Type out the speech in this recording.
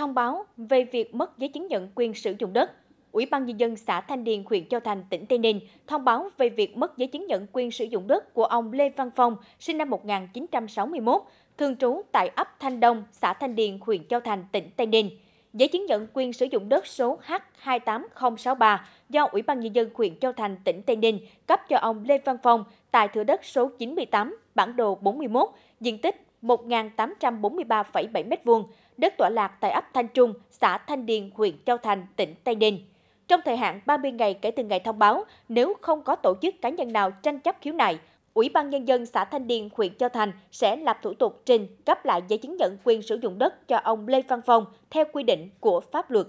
thông báo về việc mất giấy chứng nhận quyền sử dụng đất. Ủy ban nhân dân xã Thanh Điền, huyện Châu Thành, tỉnh Tây Ninh thông báo về việc mất giấy chứng nhận quyền sử dụng đất của ông Lê Văn Phong, sinh năm 1961, thường trú tại ấp Thanh Đông, xã Thanh Điền, huyện Châu Thành, tỉnh Tây Ninh. Giấy chứng nhận quyền sử dụng đất số H28063 do Ủy ban Nhân dân huyện Châu Thành, tỉnh Tây Ninh cấp cho ông Lê Văn Phong tại thửa đất số 98, bản đồ 41, diện tích 1.843,7 m2, đất tọa lạc tại ấp Thanh Trung, xã Thanh Điền, huyện Châu Thành, tỉnh Tây Ninh. Trong thời hạn 30 ngày kể từ ngày thông báo, nếu không có tổ chức cá nhân nào tranh chấp khiếu nại, Ủy ban Nhân dân xã Thanh Điền, huyện Châu Thành sẽ lập thủ tục trình cấp lại giấy chứng nhận quyền sử dụng đất cho ông Lê Văn Phong theo quy định của pháp luật.